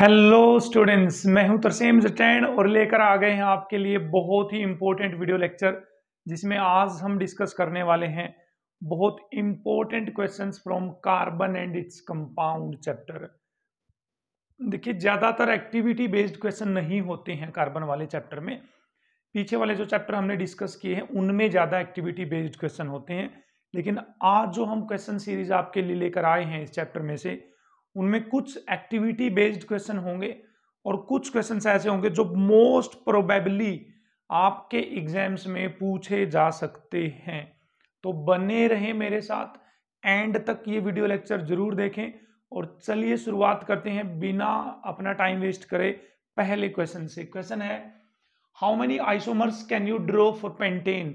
hello students मैं हूं तरसेम जटैन और लेकर आ गए हैं आपके लिए बहुत ही इम्पोर्टेंट वीडियो लेक्चर जिसमें आज हम डिस्कस करने वाले हैं बहुत important questions from carbon and its compound chapter देखिए ज़्यादातर एक्टिविटी बेस्ड क्वेश्चन नहीं होते हैं कार्बन वाले चैप्टर में पीछे वाले जो चैप्टर हमने डिस्कस किए हैं उनमें ज़्यादा एक्टिविटी बेस्ड क्वेश्चन होते हैं लेकिन आज जो हम क्वेश्चन सीरीज आपके लिए लेकर आए हैं इस चैप्टर में से उनमें कुछ एक्टिविटी बेस्ड क्वेश्चन होंगे और कुछ क्वेश्चन ऐसे होंगे जो मोस्ट प्रोबेबली आपके एग्जाम्स में पूछे जा सकते हैं तो बने रहे मेरे साथ एंड तक ये वीडियो लेक्चर जरूर देखें और चलिए शुरुआत करते हैं बिना अपना टाइम वेस्ट करे पहले क्वेश्चन से क्वेश्चन है how many isomers can you draw for pentane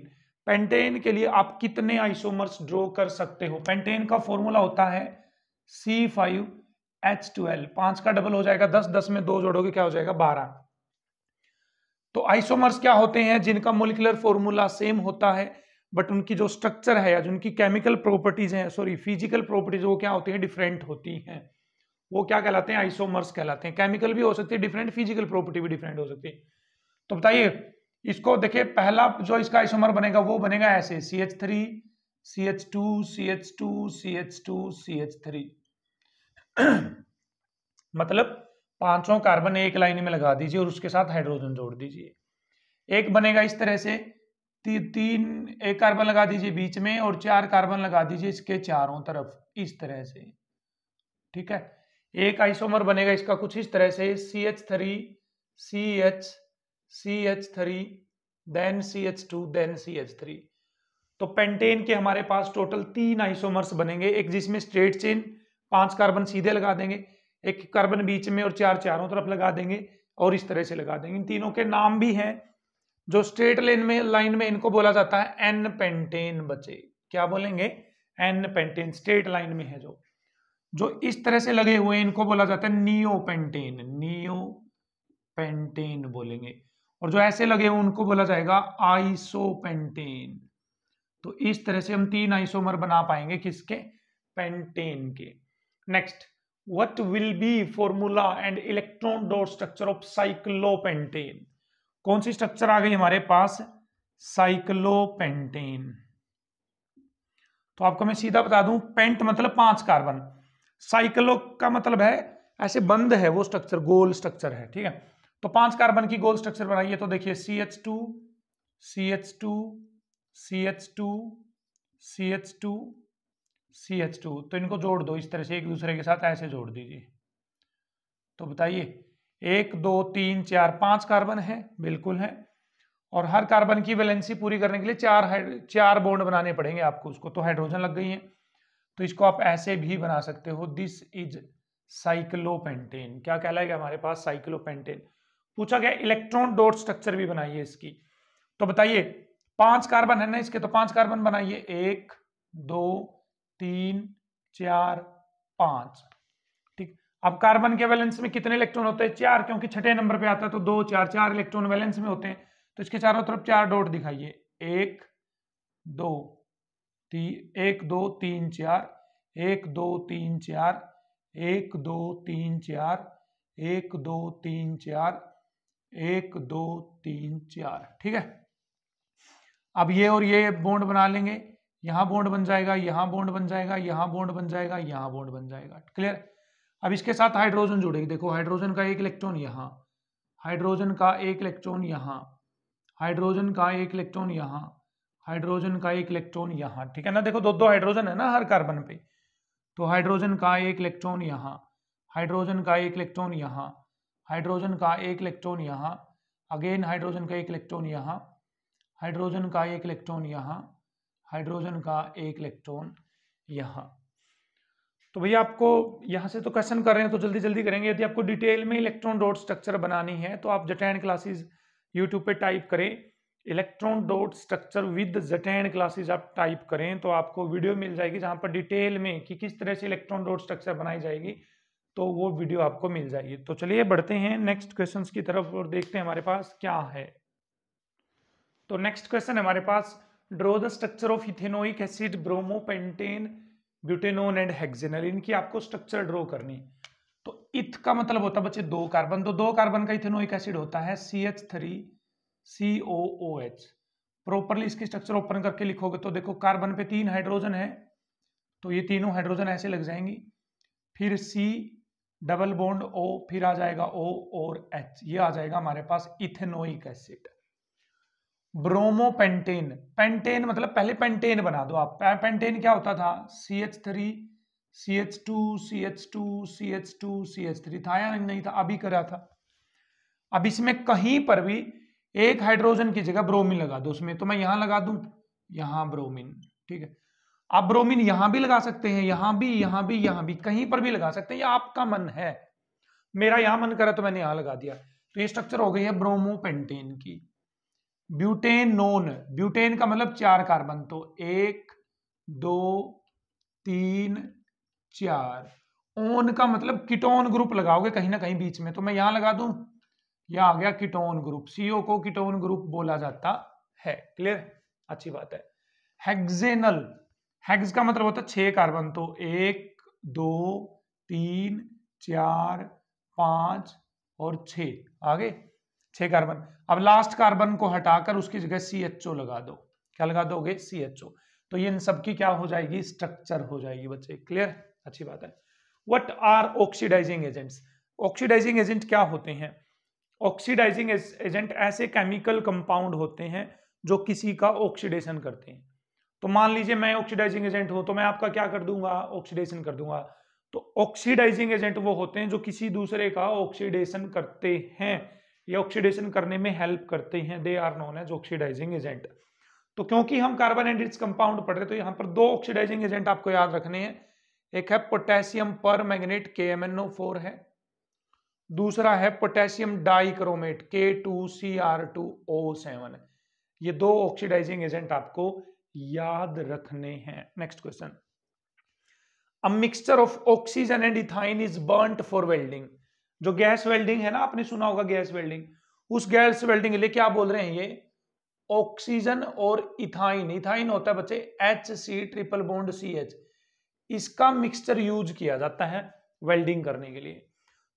pentane के लिए आप कितने आइसोमर्स ड्रॉ कर सकते हो पेंटेन का फॉर्मूला होता है सी फाइव एच ट्वेल्व पांच का डबल हो जाएगा दस दस में दो जोड़ोगे क्या हो जाएगा बारह तो आइसोमर्स क्या होते हैं जिनका मोलिकुलर फॉर्मूला सेम होता है बट उनकी जो स्ट्रक्चर है या जिनकी केमिकल प्रॉपर्टीज हैं सॉरी फिजिकल प्रॉपर्टीज वो क्या होती है डिफरेंट होती हैं वो क्या कहलाते हैं आइसोमर्स कहलाते हैं केमिकल भी हो सकती है डिफरेंट फिजिकल प्रॉपर्टी भी डिफरेंट हो सकती है तो बताइए इसको देखिए पहला जो इसका आइसोमर बनेगा वो बनेगा ऐसे C H three C H two C H two C H two C H three मतलब पांचों कार्बन एक लाइन में लगा दीजिए और उसके साथ हाइड्रोजन जोड़ दीजिए एक बनेगा इस तरह से ती, तीन एक कार्बन लगा दीजिए बीच में और चार कार्बन लगा दीजिए इसके चारों तरफ इस तरह से ठीक है एक आइसोमर बनेगा इसका कुछ इस तरह से C H three C H C H three then C H two then C H three तो पेंटेन के हमारे पास टोटल तीन आइसोमर्स बनेंगे एक जिसमें स्ट्रेट चेन पांच कार्बन सीधे लगा देंगे एक कार्बन बीच में और चार चारों तरफ लगा देंगे और इस तरह से लगा देंगे इन तीनों के नाम भी हैं जो स्ट्रेट लेन में लाइन में इनको बोला जाता है एन पेंटेन बचे क्या बोलेंगे एन पेंटेन स्ट्रेट लाइन में है जो जो इस तरह से लगे हुए इनको बोला जाता है नियो पेंटेन नियो पेंटेन बोलेंगे और जो ऐसे लगे हुए उनको बोला जाएगा आइसो पेंटेन तो इस तरह से हम तीन आइसोमर बना पाएंगे किसके पेंटेन के next what will be formula and electron dot structure of cyclopentane कौन सी स्ट्रक्चर आ गई हमारे पास साइक्लोपेंटेन तो आपको मैं सीधा बता दूं पेंट मतलब पांच कार्बन साइक्लो का मतलब है ऐसे बंद है वो स्ट्रक्चर गोल स्ट्रक्चर है ठीक है तो पांच कार्बन की गोल स्ट्रक्चर बनाइए तो देखिए C H two C H two C H two C H two C H two तो इनको जोड़ दो इस तरह से एक दूसरे के साथ ऐसे जोड़ दीजिए तो बताइए एक दो तीन चार पांच कार्बन है बिल्कुल है और हर कार्बन की वैलेंसी पूरी करने के लिए चार चार बोन्ड बनाने पड़ेंगे आपको उसको तो हाइड्रोजन लग गई है तो इसको आप ऐसे भी बना सकते हो दिस इज साइक्लोपेंटेन क्या कहलाएगा हमारे पास साइक्लोपेंटेन पूछा गया इलेक्ट्रॉन डॉट स्ट्रक्चर भी बनाइए इसकी तो बताइए पांच कार्बन है ना इसके तो पांच कार्बन बनाइए एक दो तीन चार पांच ठीक अब कार्बन के वैलेंस में कितने इलेक्ट्रॉन होते हैं चार क्योंकि छठे नंबर पे आता है तो दो चार चार इलेक्ट्रॉन वैलेंस में होते हैं तो इसके चारों तरफ चार डॉट दिखाइए एक दो ती, एक दो तीन चार एक दो तीन चार एक दो तीन चार एक दो तीन चार एक दो तीन चार ठीक है अब ये और ये बॉन्ड बना लेंगे यहां बॉन्ड बन जाएगा यहाँ बॉन्ड बन जाएगा यहाँ बॉन्ड बन जाएगा यहाँ बॉन्ड बन जाएगा क्लियर अब इसके साथ हाइड्रोजन जुड़ेगी देखो हाइड्रोजन का एक इलेक्ट्रॉन यहाँ हाइड्रोजन का एक इलेक्ट्रॉन यहाँ हाइड्रोजन का एक इलेक्ट्रॉन यहां हाइड्रोजन का एक इलेक्ट्रॉन यहाँ ठीक है ना देखो दो दो हाइड्रोजन है ना हर कार्बन पे तो हाइड्रोजन का एक इलेक्ट्रॉन यहाँ हाइड्रोजन का एक इलेक्ट्रॉन यहां हाइड्रोजन का एक इलेक्ट्रॉन यहां अगेन हाइड्रोजन का एक इलेक्ट्रॉन यहां हाइड्रोजन का एक इलेक्ट्रॉन यहां हाइड्रोजन का एक इलेक्ट्रॉन यहाँ तो भैया आपको यहाँ से तो क्वेश्चन कर रहे हैं तो जल्दी जल्दी करेंगे यदि आपको डिटेल में इलेक्ट्रॉन डॉट स्ट्रक्चर बनानी है तो आप जटैन क्लासेस यूट्यूब पे टाइप करें electron dot structure with Jatain classes आप टाइप करें तो आपको वीडियो मिल जाएगी जहाँ पर डिटेल में कि किस तरह से इलेक्ट्रॉन डॉट स्ट्रक्चर बनाई जाएगी तो वो वीडियो आपको मिल जाएगी तो चलिए बढ़ते हैं नेक्स्ट क्वेश्चंस की तरफ और देखते हैं हमारे पास क्या है तो नेक्स्ट क्वेश्चन हमारे पास draw the structure of ethanoic acid bromo pentane butanone and hexanal इनकी आपको स्ट्रक्चर ड्रॉ करनी तो इथ का मतलब होता है बच्चे दो कार्बन तो दो कार्बन का इथेनोइक एसिड होता है C H three C O O H properly इसकी स्ट्रक्चर ओपन करके लिखोगे तो देखो कार्बन पे तीन हाइड्रोजन है तो ये तीनों हाइड्रोजन ऐसे लग जाएंगी फिर सी डबल बॉन्ड ओ फिर आ जाएगा ओ और एच ये आ जाएगा हमारे पास इथेनोइक एसिड ब्रोमोपेंटेन पेंटेन मतलब पहले पेंटेन बना दो आप पेंटेन क्या होता था C H three C H two C H two C H two C H three था या नहीं था अभी करा था अब इसमें कहीं पर भी एक हाइड्रोजन की जगह ब्रोमीन लगा दो उसमें तो मैं यहां लगा दू यहां ब्रोमीन ठीक है आप ब्रोमीन यहां भी लगा सकते हैं यहां भी यहां भी यहां भी कहीं पर भी लगा सकते हैं ये आपका मन है मेरा यहां मन करा तो मैंने यहां लगा दिया तो ये स्ट्रक्चर हो गई है ब्रोमोपेंटेन की ब्यूटेन नोन ब्यूटेन का मतलब चार कार्बन तो एक दो तीन चार ओन का मतलब किटोन ग्रुप लगाओगे कहीं ना कहीं बीच में तो मैं यहां लगा दू यह आ गया किटोन ग्रुप सीओ को किटोन ग्रुप बोला जाता है क्लियर अच्छी बात है हेक्सेनल हेक्स का मतलब होता है छह कार्बन तो एक दो तीन चार पांच और छे आगे छह कार्बन अब लास्ट कार्बन को हटाकर उसकी जगह सी एच ओ लगा दो क्या लगा दोगे सी एच ओ तो ये इन सबकी क्या हो जाएगी स्ट्रक्चर हो जाएगी बच्चे क्लियर अच्छी बात है what are oxidising agents oxidising agent क्या होते हैं ऑक्सीडाइजिंग एजेंट ऐसे केमिकल कंपाउंड होते हैं जो किसी का ऑक्सीडेशन करते हैं तो मान लीजिए मैं ऑक्सीडाइजिंग एजेंट हूं तो मैं आपका क्या कर दूंगा ऑक्सीडेशन कर दूंगा तो ऑक्सीडाइजिंग एजेंट वो होते हैं जो किसी दूसरे का ऑक्सीडेशन करते हैं ये ऑक्सीडेशन करने में हेल्प करते हैं they are known as oxidising agent तो क्योंकि हम कार्बन एंड कंपाउंड पढ़ रहे तो यहाँ पर दो ऑक्सीडाइजिंग एजेंट आपको याद रखने हैं एक है पोटेशियम पर मैग्नेट के एम एन ओ फोर है दूसरा है potassium dichromate K two C R two O seven ये दो ऑक्सीडाइजिंग एजेंट आपको याद रखने हैं next question a mixture of oxygen and ethyne is burn for welding जो गैस वेल्डिंग है ना आपने सुना होगा गैस वेल्डिंग उस गैस वेल्डिंग के लिए क्या बोल रहे हैं ये ऑक्सीजन और इथाइन इथाइन होता है बच्चे H C triple bond C H इसका मिक्सचर यूज किया जाता है वेल्डिंग करने के लिए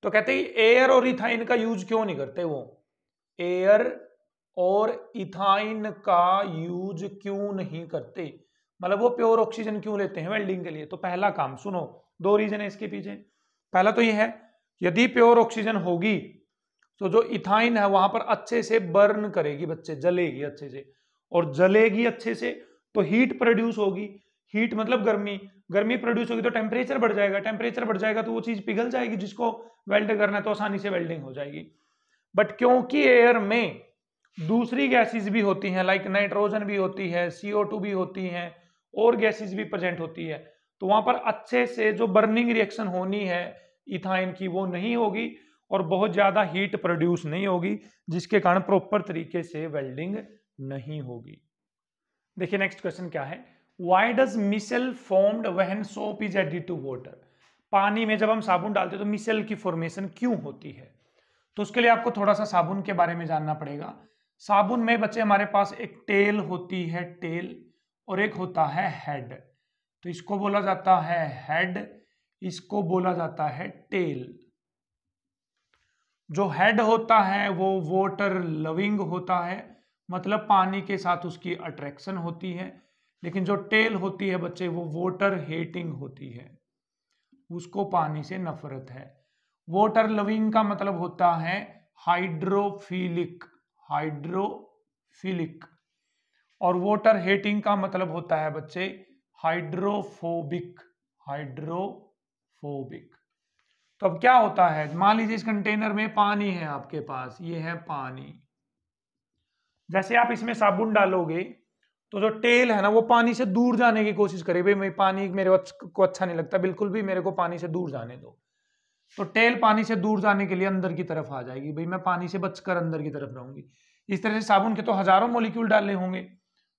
तो कहते हैं एयर और इथाइन का यूज क्यों नहीं करते वो एयर और इथाइन का यूज क्यों नहीं करते मतलब वो प्योर ऑक्सीजन क्यों लेते हैं वेल्डिंग के लिए तो पहला काम सुनो दो रीजन है इसके पीछे पहला तो ये है यदि प्योर ऑक्सीजन होगी तो जो इथाइन है वहां पर अच्छे से बर्न करेगी बच्चे जलेगी अच्छे से और जलेगी अच्छे से तो हीट प्रोड्यूस होगी हीट मतलब गर्मी गर्मी प्रोड्यूस होगी तो टेम्परेचर बढ़ जाएगा टेम्परेचर बढ़ जाएगा तो वो चीज पिघल जाएगी जिसको वेल्ड करना है तो आसानी से वेल्डिंग हो जाएगी बट क्योंकि एयर में दूसरी गैसेस भी होती हैं लाइक नाइट्रोजन भी होती है सीओ भी होती है और गैसेस भी प्रेजेंट होती है तो वहां पर अच्छे से जो बर्निंग रिएक्शन होनी है इथाइन की वो नहीं होगी और बहुत ज़्यादा हीट प्रोड्यूस नहीं होगी जिसके कारण प्रॉपर तरीके से वेल्डिंग नहीं होगी देखिए नेक्स्ट क्वेश्चन क्या है why does micelle formed when soap is added to water पानी में जब हम साबुन डालते हैं तो मिसल की फॉर्मेशन क्यों होती है तो उसके लिए आपको थोड़ा सा साबुन के बारे में जानना पड़ेगा साबुन में बच्चे हमारे पास एक टेल होती है टेल और एक होता है हेड तो इसको बोला जाता है हेड इसको बोला जाता है टेल जो हेड होता है वो वॉटर लविंग होता है मतलब पानी के साथ उसकी अट्रैक्शन होती है लेकिन जो टेल होती है बच्चे वो वॉटर हेटिंग होती है उसको पानी से नफरत है वॉटर लविंग का मतलब होता है हाइड्रोफिलिक हाइड्रोफिलिक और वॉटर हेटिंग का मतलब होता है बच्चे हाइड्रोफोबिक हाइड्रो फोबिक तो अब क्या होता है मान लीजिए इस कंटेनर में पानी है आपके पास ये है पानी जैसे आप इसमें साबुन डालोगे तो जो टेल है ना वो पानी से दूर जाने की कोशिश करे भाई पानी मेरे को अच्छा नहीं लगता बिल्कुल भी मेरे को पानी से दूर जाने दो तो टेल पानी से दूर जाने के लिए अंदर की तरफ आ जाएगी भाई मैं पानी से बचकर अंदर की तरफ रहूंगी इस तरह से साबुन के तो हजारों मोलिक्यूल डालने होंगे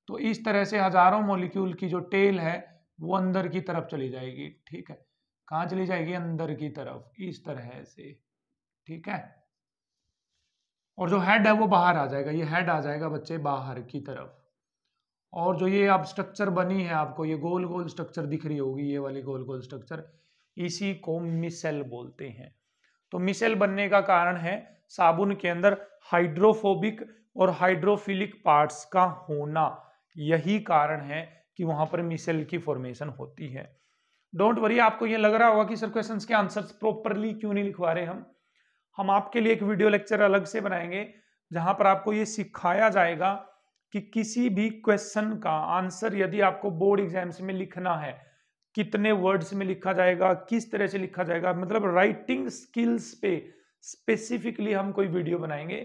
तो इस तरह से हजारों मोलिक्यूल की जो टेल है वो अंदर की तरफ चली जाएगी ठीक है कहा चली जाएगी अंदर की तरफ इस तरह से ठीक है और जो हेड है वो बाहर आ जाएगा ये हेड आ जाएगा बच्चे बाहर की तरफ और जो ये आप स्ट्रक्चर बनी है आपको ये गोल गोल स्ट्रक्चर दिख रही होगी ये वाली गोल गोल स्ट्रक्चर इसी को मिसेल बोलते हैं तो मिसेल बनने का कारण है साबुन के अंदर हाइड्रोफोबिक और हाइड्रोफिलिक पार्ट्स का होना यही कारण है कि वहां पर मिसेल की फॉर्मेशन होती है डोंट वरी आपको ये लग रहा होगा कि सर क्वेश्चंस के आंसर्स प्रॉपरली क्यों नहीं लिखवा रहे हम हम आपके लिए एक वीडियो लेक्चर अलग से बनाएंगे जहां पर आपको ये सिखाया जाएगा कि किसी भी क्वेश्चन का आंसर यदि आपको बोर्ड एग्जाम्स में लिखना है कितने वर्ड्स में लिखा जाएगा किस तरह से लिखा जाएगा मतलब राइटिंग स्किल्स पे स्पेसिफिकली हम कोई वीडियो बनाएंगे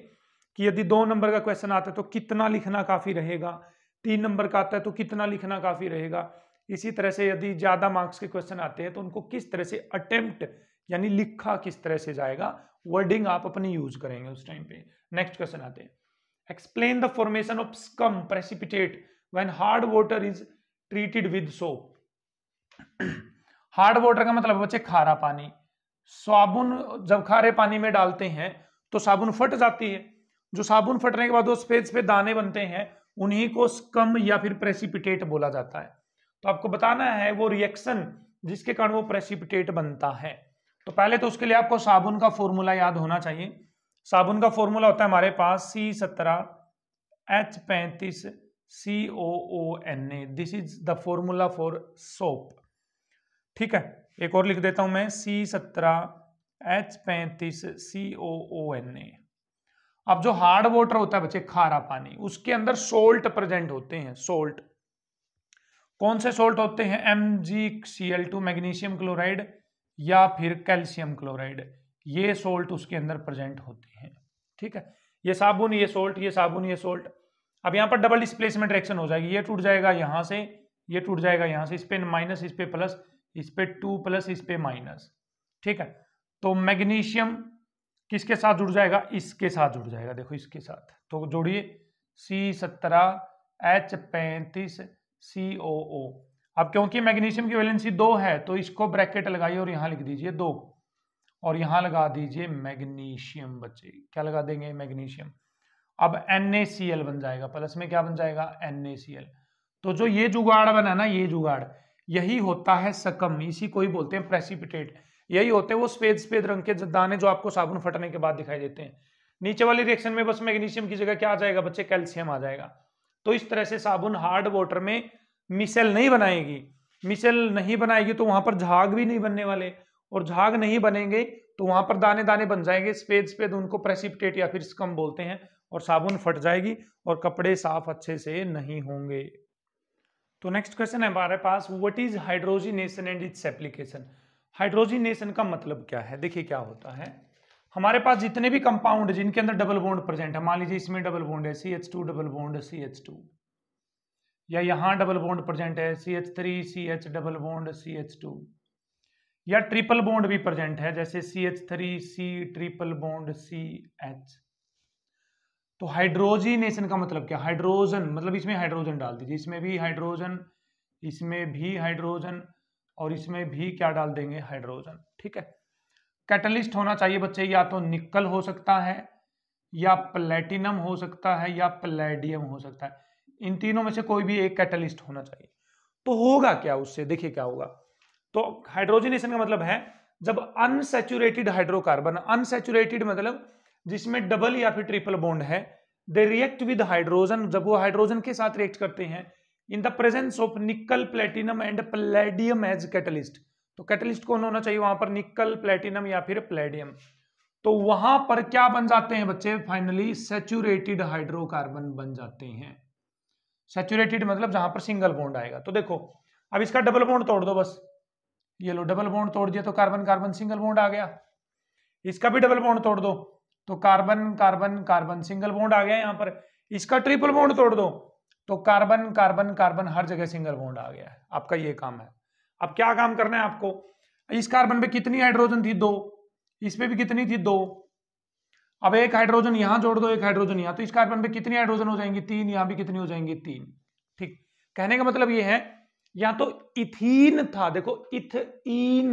कि यदि दो नंबर का क्वेश्चन आता है तो कितना लिखना काफ़ी रहेगा तीन नंबर का आता है तो कितना लिखना काफ़ी रहेगा इसी तरह से यदि ज़्यादा मार्क्स के क्वेश्चन आते हैं तो उनको किस तरह से अटेम्प्ट यानी लिखा किस तरह से जाएगा वर्डिंग आप अपनी यूज करेंगे उस टाइम पे नेक्स्ट क्वेश्चन आते हैं explain the formation of scum precipitate when hard water is treated with soap hard water का मतलब बच्चे खारा पानी साबुन जब खारे पानी में डालते हैं तो साबुन फट जाती है जो साबुन फटने के बाद वो सफेद सफेद दाने बनते हैं उन्हीं को स्कम या फिर प्रेसिपिटेट बोला जाता है तो आपको बताना है वो रिएक्शन जिसके कारण वो प्रेसिपिटेट बनता है तो पहले तो उसके लिए आपको साबुन का फॉर्मूला याद होना चाहिए साबुन का फॉर्मूला होता है हमारे पास सी सत्रह एच पैंतीस C O O N A this is the formula for soap ठीक है एक और लिख देता हूं मैं सी सत्रह एच पैंतीस सी ओ ओ एन ए अब जो हार्ड वाटर होता है बच्चे खारा पानी उसके अंदर सोल्ट प्रेजेंट होते हैं सोल्ट कौन से सोल्ट होते हैं M G C L two magnesium chloride या फिर कैल्शियम क्लोराइड ये सोल्ट उसके अंदर प्रेजेंट होते हैं ठीक है ये साबुन ये सोल्ट ये साबुन ये सोल्ट अब यहां पर डबल डिस्प्लेसमेंट रिएक्शन हो जाएगी ये टूट जाएगा यहां से ये टूट जाएगा यहां से इस पे माइनस इस पे प्लस इस पे टू प्लस इस पे माइनस ठीक है तो मैग्नीशियम किसके साथ जुड़ जाएगा इसके साथ जुड़ जाएगा देखो इसके साथ तो जोड़िए सी सत्रह एच पैंतीस सी ओ ओ अब क्योंकि मैग्नीशियम की वैलेंसी दो है तो इसको ब्रैकेट लगाइए और यहाँ लिख दीजिए दो और यहाँ लगा दीजिए मैग्नीशियम बच्चे क्या लगा देंगे मैग्नीशियम अब NaCl बन जाएगा प्लस में क्या बन जाएगा NaCl तो जो ये जुगाड़ बना ना ये जुगाड़ यही होता है सकम इसी को ही बोलते हैं प्रेसिपिटेट यही होते हैं वो सफेद सफेद रंग के दाने जो आपको साबुन फटने के बाद दिखाई देते हैं नीचे वाली रिएक्शन में बस मैग्नीशियम की जगह क्या आ जाएगा बच्चे कैल्शियम आ जाएगा तो इस तरह से साबुन हार्ड वाटर में मिसल नहीं बनाएगी मिसल नहीं बनाएगी तो वहां पर झाग भी नहीं बनने वाले और झाग नहीं बनेंगे तो वहां पर दाने दाने बन जाएंगे स्पेद स्पेद उनको प्रेसिपिटेट या फिर स्कम बोलते हैं और साबुन फट जाएगी और कपड़े साफ अच्छे से नहीं होंगे तो नेक्स्ट क्वेश्चन है हमारे पास what is hydrogenation and its application hydrogenation का मतलब क्या है देखिए क्या होता है हमारे पास जितने भी कंपाउंड जिनके अंदर डबल बॉन्ड प्रेजेंट है मान लीजिए इसमें डबल बॉन्ड है C H two double bond C H two या यहाँ डबल बॉन्ड प्रेजेंट है C H three C H double bond C H two या ट्रिपल बॉन्ड भी प्रेजेंट है जैसे C H three C triple bond C H तो hydrogenation का मतलब क्या हाइड्रोजन मतलब इसमें हाइड्रोजन डाल दीजिए इसमें भी हाइड्रोजन इसमें भी हाइड्रोजन और इसमें भी क्या डाल देंगे हाइड्रोजन ठीक है कैटलिस्ट होना चाहिए बच्चे या तो निकल हो सकता है या प्लेटिनम हो सकता है या प्लेडियम हो सकता है इन तीनों में से कोई भी एक कैटलिस्ट होना चाहिए तो होगा क्या उससे देखिए क्या होगा तो हाइड्रोजनेशन का मतलब है जब अनसेचुरेटेड हाइड्रोकार्बन अनसेचुरेटेड मतलब जिसमें डबल या फिर ट्रिपल बॉन्ड है दे रिएक्ट विद हाइड्रोजन जब वो हाइड्रोजन के साथ रिएक्ट करते हैं in the presence of nickel platinum and palladium as catalyst तो कैटलिस्ट कौन होना चाहिए वहां पर निकल प्लेटिनम या फिर प्लेडियम तो वहां पर क्या बन जाते हैं बच्चे फाइनली सेचुरेटेड हाइड्रोकार्बन बन जाते हैं सेचुरेटेड मतलब जहां पर सिंगल बॉन्ड आएगा तो देखो अब इसका डबल बॉन्ड तोड़ दो बस ये लो डबल बॉन्ड तोड़ दिया तो कार्बन कार्बन सिंगल बॉन्ड आ गया इसका भी डबल बॉन्ड तोड़ दो तो carbon carbon carbon single bond आ गया यहाँ पर इसका ट्रिपल बॉन्ड तोड़ दो तो कार्बन कार्बन कार्बन हर जगह सिंगल बॉन्ड आ गया है आपका ये काम है अब क्या काम करना है आपको इस कार्बन पे कितनी हाइड्रोजन थी दो इस पे भी कितनी थी दो अब एक हाइड्रोजन यहां जोड़ दो एक हाइड्रोजन यहां तो इस कार्बन पे कितनी हाइड्रोजन हो जाएंगी तीन यहां भी कितनी हो जाएंगी तीन ठीक कहने का मतलब ये है या तो इथीन था देखो इथ इन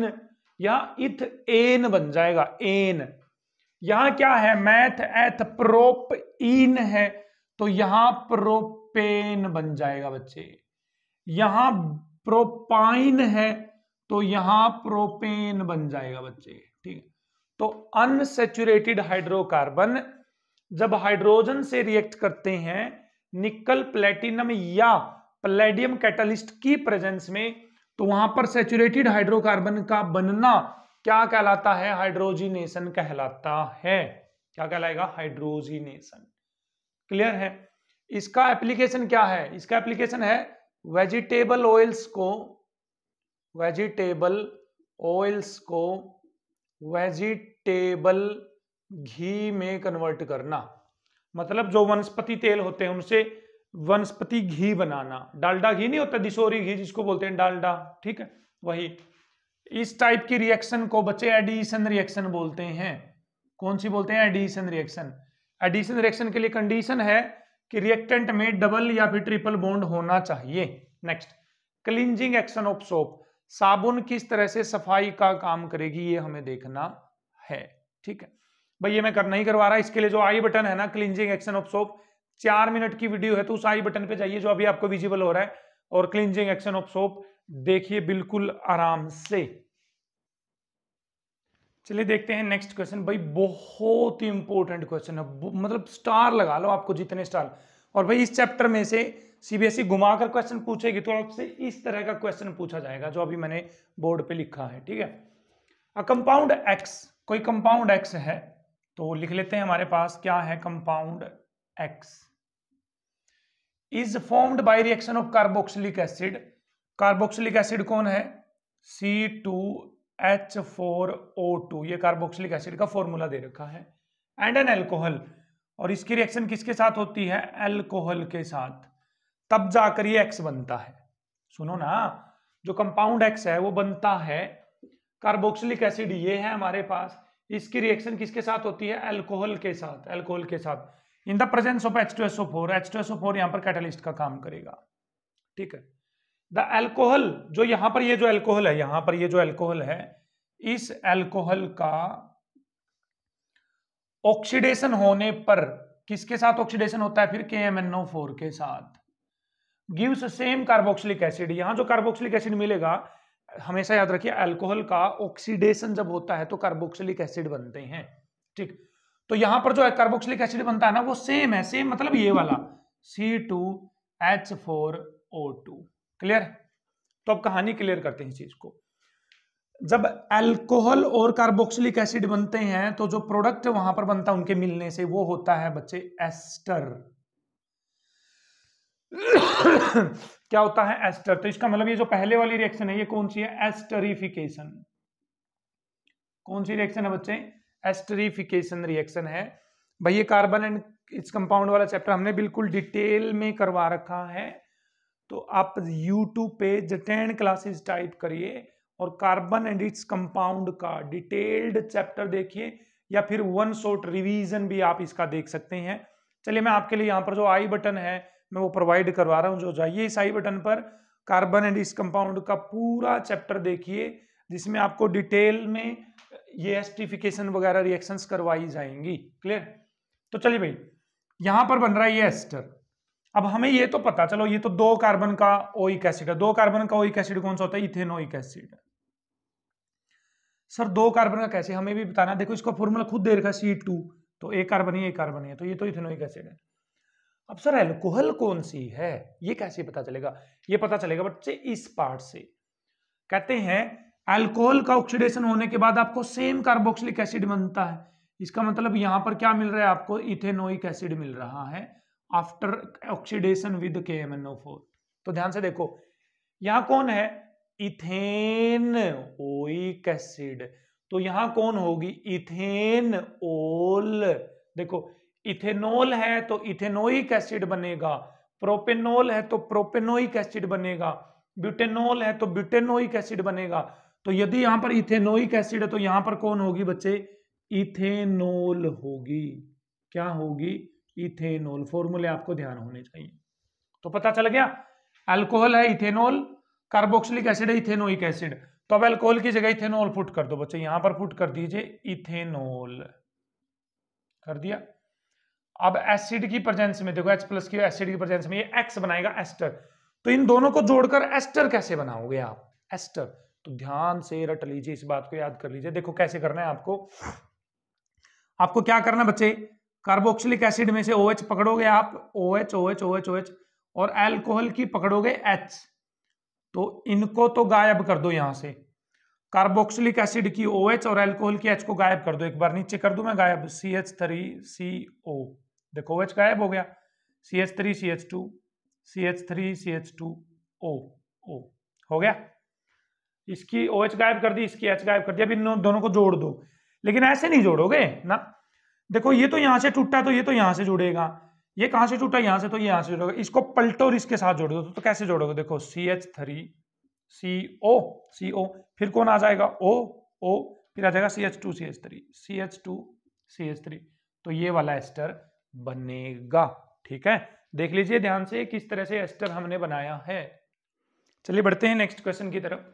या इथ एन बन जाएगा एन यहां क्या है मैथ एथ प्रोप इन है तो यहां प्रोपेन बन जाएगा बच्चे यहां प्रोपाइन है तो यहां प्रोपेन बन जाएगा बच्चे ठीक है तो अनसेचुरेटेड हाइड्रोकार्बन जब हाइड्रोजन से रिएक्ट करते हैं निकल प्लेटिनम या प्लेडियम कैटलिस्ट की प्रेजेंस में तो वहां पर सेचुरेटेड हाइड्रोकार्बन का बनना क्या कहलाता है हाइड्रोजिनेशन कहलाता है क्या कहलाएगा हाइड्रोजिनेशन क्लियर है इसका एप्लीकेशन क्या है इसका एप्लीकेशन है वेजिटेबल ऑयल्स को वेजिटेबल ऑयल्स को वेजिटेबल घी में कन्वर्ट करना मतलब जो वनस्पति तेल होते हैं उनसे वनस्पति घी बनाना डालडा घी नहीं होता दिशोरी घी जिसको बोलते हैं डालडा ठीक है वही इस टाइप की रिएक्शन को बच्चे एडिशन रिएक्शन बोलते हैं कौन सी बोलते हैं एडिशन रिएक्शन एडिशन रिएक्शन के लिए कंडीशन है कि रिएक्टेंट में डबल या फिर ट्रिपल बॉन्ड होना चाहिए next cleansing action of soap साबुन किस तरह से सफाई का काम करेगी ये हमें देखना है ठीक है भाई ये मैं कर नहीं करवा रहा इसके लिए जो आई बटन है ना क्लिंजिंग एक्शन ऑफ सोप चार मिनट की वीडियो है तो उस आई बटन पे जाइए जो अभी आपको विजिबल हो रहा है और क्लिंजिंग एक्शन ऑफ सोप देखिए बिल्कुल आराम से चलिए देखते हैं नेक्स्ट क्वेश्चन भाई बहुत ही इंपॉर्टेंट क्वेश्चन है मतलब स्टार लगा लो आपको जितने स्टार और भाई इस चैप्टर में से सीबीएसई e घुमाकर क्वेश्चन पूछेगी तो आपसे इस तरह का क्वेश्चन पूछा जाएगा जो अभी मैंने बोर्ड पे लिखा है ठीक है अ कंपाउंड एक्स कोई कंपाउंड एक्स है तो लिख लेते हैं हमारे पास क्या है compound X is formed by reaction of carboxylic acid carboxylic acid कौन है C two H four O two ये कार्बोक्सिलिक एसिड का फॉर्मूला दे रखा है एंड एन एल्कोहल और इसकी रिएक्शन किसके साथ होती है एल्कोहल के साथ तब जाकर ये एक्स बनता है सुनो ना जो कंपाउंड एक्स है वो बनता है कार्बोक्सिलिक एसिड ये है हमारे पास इसकी रिएक्शन किसके साथ होती है एल्कोहल के साथ एल्कोहल के साथ in the presence of H two S O four H two S O four यहां पर कैटलिस्ट का काम करेगा ठीक है द एल्कोहल जो यहां पर ये जो एल्कोहल है यहां पर ये जो एल्कोहल है इस एल्कोहल का ऑक्सीडेशन होने पर किसके साथ ऑक्सीडेशन होता है फिर के फोर के साथ गिव्स सेम कार्बोक्सिलिक एसिड यहां जो कार्बोक्सिलिक एसिड मिलेगा हमेशा याद रखिए अल्कोहल का ऑक्सीडेशन जब होता है तो कार्बोक्सिलिक एसिड बनते हैं ठीक तो यहां पर जो कार्बोक्सिलिक एसिड बनता है ना वो सेम है सेम मतलब ये वाला C two H four O two clear तो अब कहानी क्लियर करते हैं चीज को जब अल्कोहल और कार्बोक्सिलिक एसिड बनते हैं तो जो प्रोडक्ट वहां पर बनता है उनके मिलने से वो होता है बच्चे एस्टर क्या होता है एस्टर तो इसका मतलब ये जो पहले वाली रिएक्शन है ये कौन सी है एस्टरिफिकेशन कौन सी रिएक्शन है बच्चे एस्टरिफिकेशन रिएक्शन है भाई ये कार्बन एंड इस कंपाउंड वाला चैप्टर हमने बिल्कुल डिटेल में करवा रखा है तो आप YouTube पे जटैन क्लासेस टाइप करिए और कार्बन एंड इट्स कंपाउंड का डिटेल्ड चैप्टर देखिए या फिर वन शॉट रिवीजन भी आप इसका देख सकते हैं चलिए मैं आपके लिए यहाँ पर जो आई बटन है मैं वो प्रोवाइड करवा रहा हूँ जो जाइए इस आई बटन पर कार्बन एंड इट्स कंपाउंड का पूरा चैप्टर देखिए जिसमें आपको डिटेल में ये एस्टिफिकेशन वगैरह रिएक्शंस करवाई जाएंगी क्लियर तो चलिए भाई यहाँ पर बन रहा है ये एस्टर अब हमें ये तो पता चलो ये तो दो कार्बन का ओइक एसिड है दो कार्बन का ओइक एसिड कौन सा होता है इथेनोइक एसिड सर दो कार्बन का कैसे हमें भी बताना देखो इसका फॉर्मूला खुद दे रखा सी टू तो एक कार्बन ही एक कार्बन है तो ये तो इथेनोइक एसिड है अब सर एल्कोहल कौन सी है ये कैसे पता चलेगा ये पता चलेगा बच्चे इस पार्ट से कहते हैं एल्कोहल का ऑक्सीडेशन होने के बाद आपको सेम कार्बोक्सिलिक एसिड बनता है इसका मतलब यहां पर क्या मिल रहा है आपको इथेनोइक एसिड मिल रहा है after oxidation with K M N O four तो ध्यान से देखो यहां कौन है इथेन ओइक एसिड तो यहां कौन होगी इथेन ओल देखो इथेनोल है तो इथेनोइक एसिड बनेगा प्रोपेनोल है तो प्रोपेनोइक एसिड बनेगा ब्यूटेनोल है तो ब्यूटेनोइक एसिड बनेगा तो यदि यहां पर इथेनोइक एसिड है तो यहां पर कौन होगी बच्चे इथेनोल होगी क्या होगी इथेनॉल फॉर्मूले आपको ध्यान होने चाहिए तो पता चल गया अल्कोहल है इथेनॉल कार्बोक्सिलिक एसिड है इथेनोइक एसिड तो अब अल्कोहल की जगह इथेनॉल फुट कर दो बच्चे यहां पर फुट कर दीजिए इथेनॉल कर दिया अब एसिड की प्रेजेंस में देखो एच प्लस की एसिड की प्रेजेंस में ये एक्स बनाएगा एस्टर तो इन दोनों को जोड़कर एस्टर कैसे बनाओगे आप एस्टर तो ध्यान से रट लीजिए इस बात को याद कर लीजिए देखो कैसे करना है आपको आपको क्या करना है बच्चे कार्बोक्सिलिक एसिड में से ओ OH पकड़ोगे आप O H O H O H O H और एल्कोहल की पकड़ोगे एच तो इनको तो गायब कर दो यहां से कार्बोक्सिलिक एसिड की ओ OH और एल्कोहल की एच को गायब कर दो एक बार नीचे कर दू मैं गायब सी एच थ्री सी ओ देखो एच गायब हो गया C H three C H two C H three C H two O O हो गया इसकी ओ OH गायब कर दी इसकी एच गायब कर दी अब इन दोनों को जोड़ दो लेकिन ऐसे नहीं जोड़ोगे ना देखो ये तो यहां से टूटा तो ये तो यहां से जुड़ेगा ये कहां से टूटा यहां से तो ये यहां से जुड़ेगा इसको पलटो और इसके साथ जोड़ दो तो कैसे जोड़ोगे देखो सी एच थ्री सी ओ सी ओ फिर कौन आ जाएगा ओ ओ फिर आ जाएगा C H two C H three C H two C H three तो ये वाला एस्टर बनेगा ठीक है देख लीजिए ध्यान से किस तरह से एस्टर हमने बनाया है चलिए बढ़ते हैं नेक्स्ट क्वेश्चन की तरफ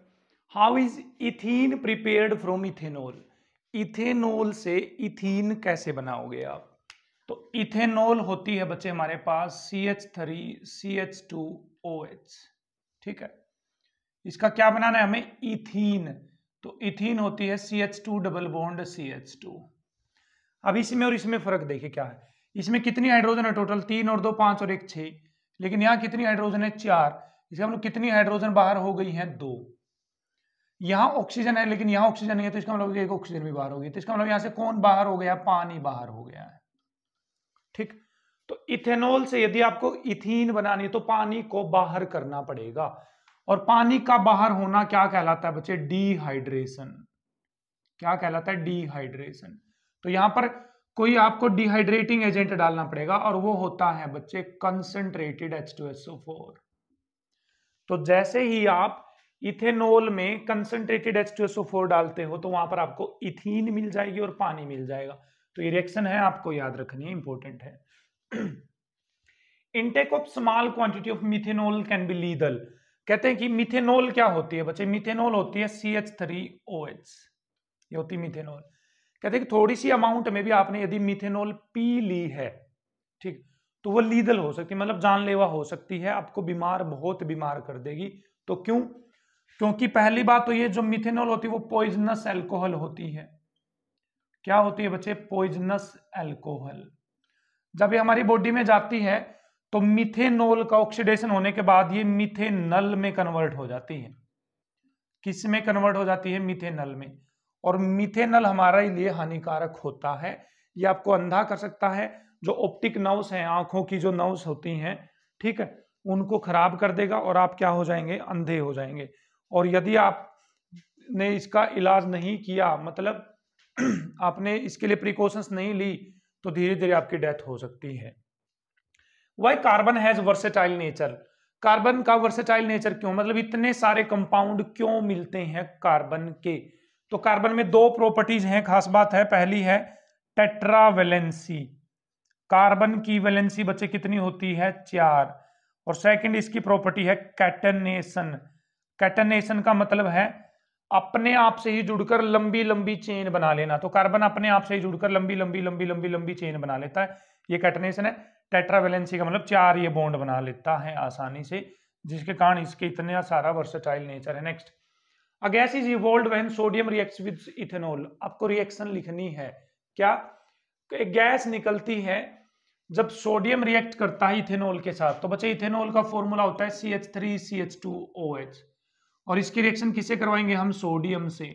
how is ethene prepared from ethanol ethanol से इथीन कैसे बनाओगे आप तो इथेनॉल होती है बच्चे हमारे पास C H three C H two O H ठीक है इसका क्या बनाना है हमें इथीन तो इथीन होती है C H two double bond C H two अब इसमें और इसमें फर्क देखिए क्या है इसमें कितनी हाइड्रोजन है टोटल तीन और दो पांच और एक छह लेकिन यहां कितनी हाइड्रोजन है चार हम लोग कितनी हाइड्रोजन बाहर हो गई है दो यहाँ ऑक्सीजन है लेकिन यहाँ ऑक्सीजन नहीं है तो इसका मतलब एक ऑक्सीजन भी बाहर हो गया तो इसका मतलब यहाँ से कौन बाहर हो गया पानी बाहर हो गया है ठीक तो इथेनॉल से यदि आपको इथीन बनानी है तो पानी को बाहर करना पड़ेगा और पानी का बाहर होना क्या कहलाता है बच्चे डिहाइड्रेशन क्या कहलाता है डिहाइड्रेशन तो यहां पर कोई आपको डिहाइड्रेटिंग एजेंट डालना पड़ेगा और वो होता है बच्चे कंसेंट्रेटेड एच तो जैसे ही आप इथेनॉल में कंसनट्रेटेड H2SO4 डालते हो तो वहां पर आपको इथीन मिल जाएगी और पानी मिल जाएगा तो ये रिएक्शन है आपको याद रखनी है इंपॉर्टेंट है intake of small quantity of methanol can be lethal कहते हैं कि मिथेनॉल क्या होती है बच्चे मिथेनॉल होती है C H three O H ये होती है मिथेनॉल कहते हैं कि थोड़ी सी अमाउंट में भी आपने यदि मिथेनॉल पी ली है ठीक तो वो लीदल हो सकती है मतलब जानलेवा हो सकती है आपको बीमार बहुत बीमार कर देगी तो क्यों क्योंकि पहली बात तो ये जो मिथेनॉल होती है वो पॉइजनस एल्कोहल होती है क्या होती है बच्चे पॉइजनस एल्कोहल जब ये हमारी बॉडी में जाती है तो मिथेनॉल का ऑक्सीडेशन होने के बाद ये मिथेनल में कन्वर्ट हो जाती है किस में कन्वर्ट हो जाती है मिथेनल में और मिथेनल हमारा लिए हानिकारक होता है ये आपको अंधा कर सकता है जो ऑप्टिक नर्व्स हैं आंखों की जो नर्व्स होती हैं ठीक है उनको खराब कर देगा और आप क्या हो जाएंगे अंधे हो जाएंगे और यदि आप ने इसका इलाज नहीं किया मतलब आपने इसके लिए प्रिकॉशंस नहीं ली तो धीरे धीरे आपकी डेथ हो सकती है why carbon has versatile nature carbon का वर्सेटाइल नेचर क्यों मतलब इतने सारे कंपाउंड क्यों मिलते हैं कार्बन के तो कार्बन में दो प्रॉपर्टीज हैं खास बात है पहली है टेट्रावेलेंसी कार्बन की वेलेंसी बच्चे कितनी होती है चार और सेकंड इसकी प्रॉपर्टी है कैटनेशन कैटनेशन का मतलब है अपने आप से ही जुड़कर लंबी लंबी चेन बना लेना तो कार्बन अपने आप से ही जुड़कर लंबी लंबी लंबी लंबी लंबी चेन बना लेता है ये कैटनेशन है टेट्रावेलेंसी का मतलब चार ये बॉन्ड बना लेता है आसानी से जिसके कारण इसके इतना सारा वर्सटाइल नेचर है next a gas is evolve when sodium react with ethanol आपको रिएक्शन लिखनी है क्या तो एक गैस निकलती है जब सोडियम रिएक्ट करता है इथेनॉल के साथ तो बच्चे इथेनॉल का फॉर्मूला होता है C H three C H two O H और इसकी रिएक्शन किससे करवाएंगे हम सोडियम से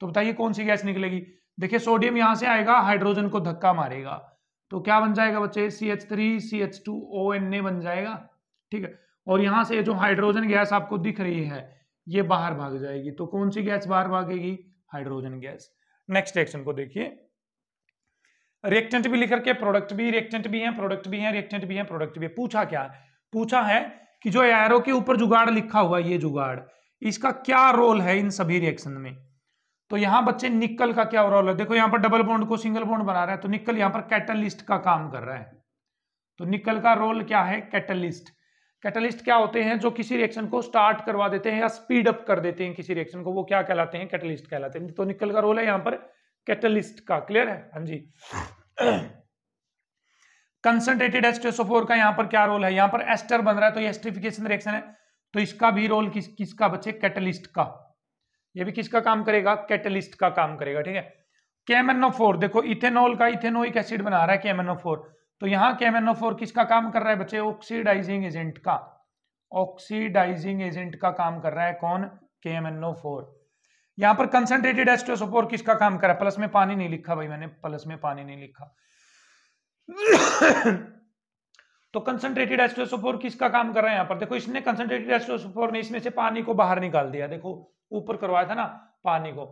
तो बताइए कौन सी गैस निकलेगी देखिए सोडियम यहां से आएगा हाइड्रोजन को धक्का मारेगा तो क्या बन जाएगा बच्चे C H three C H two O N A बन जाएगा ठीक है और यहां से जो हाइड्रोजन गैस आपको दिख रही है ये बाहर भाग जाएगी तो कौन सी गैस बाहर भागेगी हाइड्रोजन गैस नेक्स्ट रिएक्शन को देखिए रिएक्टेंट भी लिख करके प्रोडक्ट भी रिएक्टेंट भी है प्रोडक्ट भी है रिएक्टेंट भी है प्रोडक्ट भी है पूछा क्या पूछा है कि जो एरो के ऊपर जुगाड़ लिखा हुआ है ये जुगाड़ इसका क्या रोल है इन सभी रिएक्शन में तो यहां बच्चे निकल का क्या रोल है देखो यहां पर डबल बॉन्ड को सिंगल बॉन्ड बना रहा है तो निकल यहां पर कैटलिस्ट का काम कर रहा है तो निकल का रोल क्या है कैटलिस्ट कैटलिस्ट क्या होते हैं जो किसी रिएक्शन को स्टार्ट करवा देते हैं या स्पीड अप कर देते हैं किसी रिएक्शन को वो क्या कहलाते हैं कैटलिस्ट कहलाते हैं तो निकल का रोल है यहां पर कैटलिस्ट का क्लियर है हाँ जी कंसनट्रेटेड एस्टेसोफोर का यहां पर क्या रोल है यहां पर एस्टर बन रहा है तो ये रिएक्शन है तो इसका भी रोल किस किसका बच्चे कैटलिस्ट का ये भी किसका काम करेगा कैटलिस्ट का काम करेगा ठीक है केमेनो फोर देखो इथेनॉल का इथेनोइक एसिड बना रहा है केमेनो फोर तो यहां केमेनो फोर किसका काम कर रहा है बच्चे ऑक्सीडाइजिंग एजेंट का ऑक्सीडाइजिंग एजेंट का काम कर रहा है कौन केमेनो फोर यहां पर कंसेंट्रेटेड एस्ट्रोसोफोर किसका काम कर रहा है प्लस में पानी नहीं लिखा भाई मैंने प्लस में पानी नहीं लिखा तो कंसनट्रेटेड एस्टोसोफोर किसका काम कर रहा है यहां पर देखो इसने कंसनट्रेटेड एस्टोसोफोर ने इसमें से पानी को बाहर निकाल दिया देखो ऊपर करवाया था ना पानी को